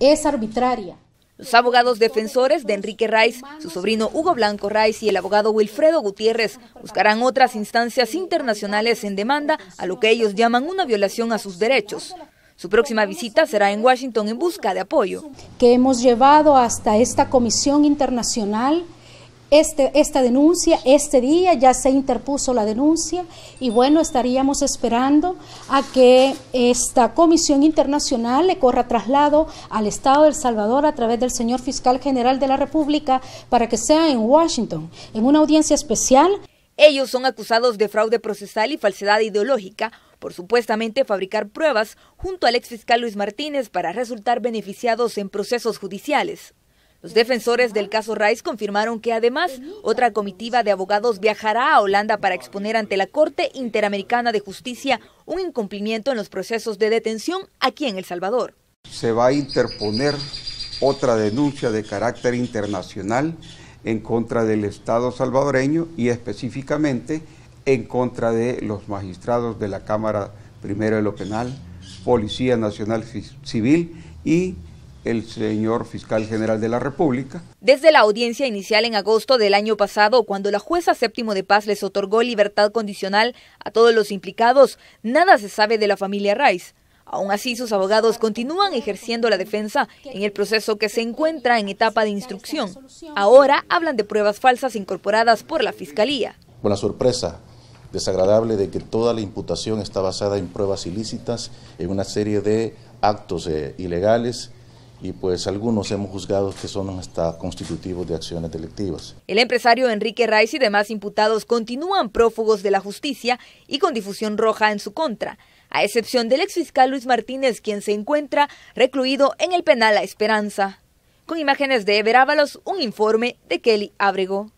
es arbitraria. Los abogados defensores de Enrique Rice, su sobrino Hugo Blanco Rice y el abogado Wilfredo Gutiérrez buscarán otras instancias internacionales en demanda a lo que ellos llaman una violación a sus derechos. Su próxima visita será en Washington en busca de apoyo. Que hemos llevado hasta esta comisión internacional este, esta denuncia, este día ya se interpuso la denuncia y bueno, estaríamos esperando a que esta comisión internacional le corra traslado al Estado del El Salvador a través del señor fiscal general de la República para que sea en Washington, en una audiencia especial. Ellos son acusados de fraude procesal y falsedad ideológica por supuestamente fabricar pruebas junto al fiscal Luis Martínez para resultar beneficiados en procesos judiciales. Los defensores del caso Rice confirmaron que además otra comitiva de abogados viajará a Holanda para exponer ante la Corte Interamericana de Justicia un incumplimiento en los procesos de detención aquí en El Salvador. Se va a interponer otra denuncia de carácter internacional en contra del Estado salvadoreño y específicamente en contra de los magistrados de la Cámara Primera de lo Penal, Policía Nacional Civil y el señor fiscal general de la República. Desde la audiencia inicial en agosto del año pasado, cuando la jueza séptimo de paz les otorgó libertad condicional a todos los implicados, nada se sabe de la familia Rice. Aún así, sus abogados continúan ejerciendo la defensa en el proceso que se encuentra en etapa de instrucción. Ahora hablan de pruebas falsas incorporadas por la Fiscalía. Una sorpresa desagradable de que toda la imputación está basada en pruebas ilícitas, en una serie de actos eh, ilegales y pues algunos hemos juzgado que son hasta constitutivos de acciones delictivas. El empresario Enrique Reis y demás imputados continúan prófugos de la justicia y con difusión roja en su contra, a excepción del exfiscal Luis Martínez, quien se encuentra recluido en el penal La Esperanza. Con imágenes de Ever un informe de Kelly Abrego.